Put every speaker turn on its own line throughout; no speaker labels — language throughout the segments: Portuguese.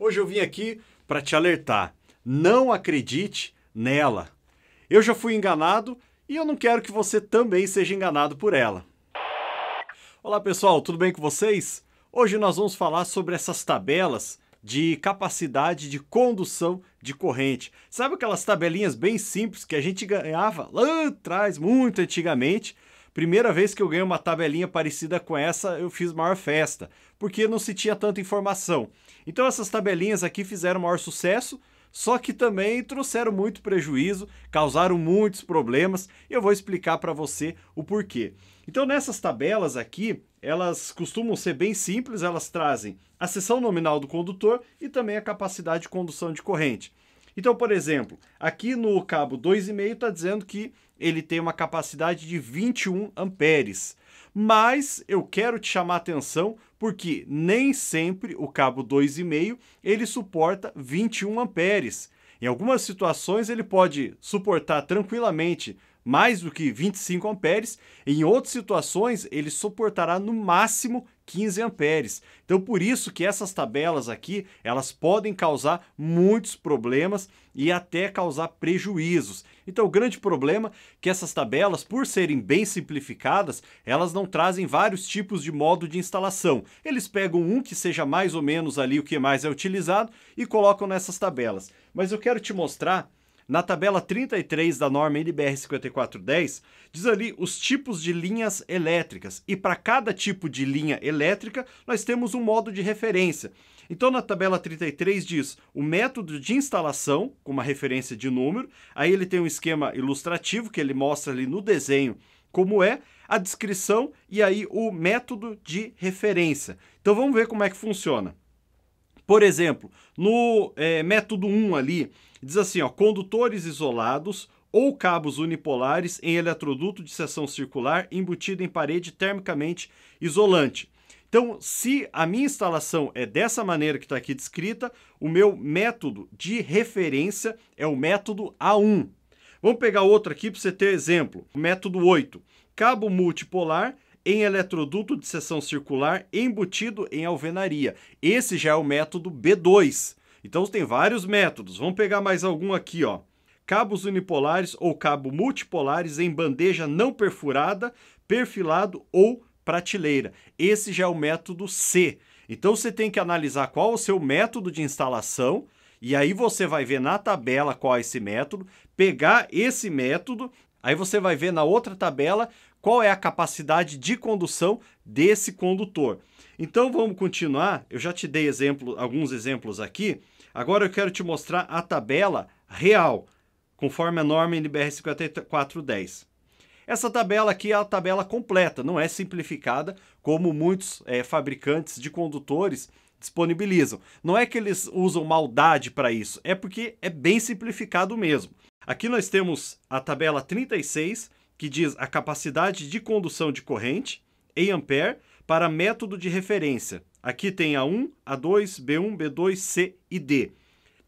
Hoje eu vim aqui para te alertar. Não acredite nela. Eu já fui enganado e eu não quero que você também seja enganado por ela. Olá pessoal, tudo bem com vocês? Hoje nós vamos falar sobre essas tabelas de capacidade de condução de corrente. Sabe aquelas tabelinhas bem simples que a gente ganhava lá atrás, muito antigamente, Primeira vez que eu ganhei uma tabelinha parecida com essa, eu fiz maior festa, porque não se tinha tanta informação. Então essas tabelinhas aqui fizeram maior sucesso, só que também trouxeram muito prejuízo, causaram muitos problemas, e eu vou explicar para você o porquê. Então nessas tabelas aqui, elas costumam ser bem simples, elas trazem a seção nominal do condutor e também a capacidade de condução de corrente. Então, por exemplo, aqui no cabo 2,5 está dizendo que ele tem uma capacidade de 21 amperes. Mas eu quero te chamar atenção porque nem sempre o cabo 2,5 ele suporta 21 amperes. Em algumas situações ele pode suportar tranquilamente mais do que 25 amperes, em outras situações ele suportará no máximo 15 amperes. Então por isso que essas tabelas aqui, elas podem causar muitos problemas e até causar prejuízos. Então o grande problema é que essas tabelas, por serem bem simplificadas, elas não trazem vários tipos de modo de instalação. Eles pegam um que seja mais ou menos ali o que mais é utilizado e colocam nessas tabelas. Mas eu quero te mostrar na tabela 33 da norma NBR 5410, diz ali os tipos de linhas elétricas. E para cada tipo de linha elétrica, nós temos um modo de referência. Então, na tabela 33 diz o método de instalação, com uma referência de número. Aí ele tem um esquema ilustrativo que ele mostra ali no desenho como é, a descrição e aí o método de referência. Então, vamos ver como é que funciona. Por exemplo, no é, método 1 ali, diz assim, ó, condutores isolados ou cabos unipolares em eletroduto de seção circular embutido em parede termicamente isolante. Então, se a minha instalação é dessa maneira que está aqui descrita, o meu método de referência é o método A1. Vamos pegar outro aqui para você ter exemplo. Método 8. Cabo multipolar em eletroduto de seção circular embutido em alvenaria. Esse já é o método B2. Então tem vários métodos. Vamos pegar mais algum aqui, ó. Cabos unipolares ou cabo multipolares em bandeja não perfurada, perfilado ou prateleira. Esse já é o método C. Então você tem que analisar qual o seu método de instalação e aí você vai ver na tabela qual é esse método, pegar esse método, aí você vai ver na outra tabela qual é a capacidade de condução desse condutor. Então vamos continuar. Eu já te dei exemplo, alguns exemplos aqui. Agora eu quero te mostrar a tabela real, conforme a norma NBR 5410. Essa tabela aqui é a tabela completa, não é simplificada como muitos é, fabricantes de condutores disponibilizam. Não é que eles usam maldade para isso, é porque é bem simplificado mesmo. Aqui nós temos a tabela 36, que diz a capacidade de condução de corrente em ampere para método de referência. Aqui tem A1, A2, B1, B2, C e D.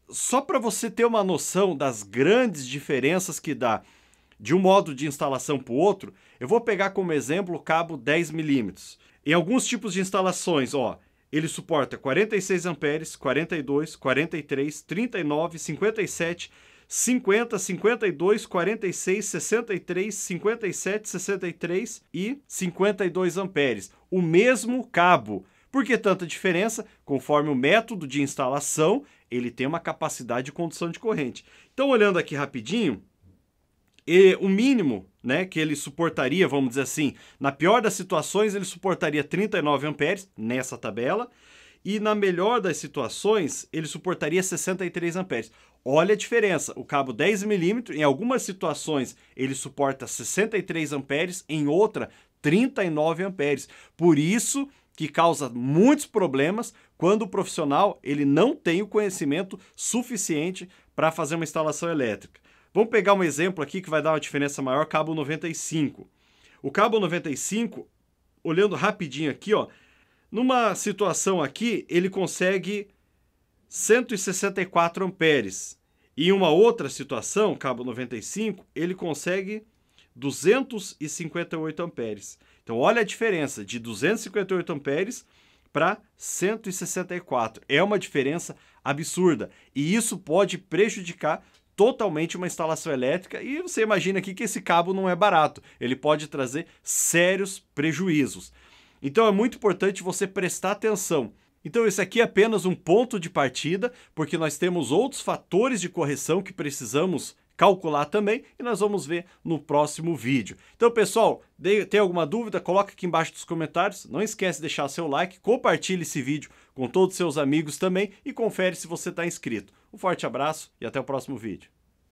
Só para você ter uma noção das grandes diferenças que dá de um modo de instalação para o outro, eu vou pegar como exemplo o cabo 10mm. Em alguns tipos de instalações, ó, ele suporta 46 amperes, 42, 43, 39, 57 50, 52, 46, 63, 57, 63 e 52 amperes. O mesmo cabo. Por que tanta diferença? Conforme o método de instalação, ele tem uma capacidade de condução de corrente. Então, olhando aqui rapidinho, e o mínimo né, que ele suportaria, vamos dizer assim, na pior das situações, ele suportaria 39 amperes nessa tabela, e na melhor das situações, ele suportaria 63 amperes. Olha a diferença, o cabo 10mm em algumas situações ele suporta 63 amperes, em outra 39 amperes. Por isso que causa muitos problemas quando o profissional ele não tem o conhecimento suficiente para fazer uma instalação elétrica. Vamos pegar um exemplo aqui que vai dar uma diferença maior, cabo 95. O cabo 95, olhando rapidinho aqui, ó, numa situação aqui, ele consegue 164 amperes. Em uma outra situação, cabo 95, ele consegue 258 amperes. Então olha a diferença de 258 amperes para 164. É uma diferença absurda e isso pode prejudicar totalmente uma instalação elétrica e você imagina aqui que esse cabo não é barato, ele pode trazer sérios prejuízos. Então é muito importante você prestar atenção então, esse aqui é apenas um ponto de partida, porque nós temos outros fatores de correção que precisamos calcular também e nós vamos ver no próximo vídeo. Então, pessoal, tem alguma dúvida? Coloca aqui embaixo dos comentários. Não esquece de deixar seu like, compartilhe esse vídeo com todos seus amigos também e confere se você está inscrito. Um forte abraço e até o próximo vídeo.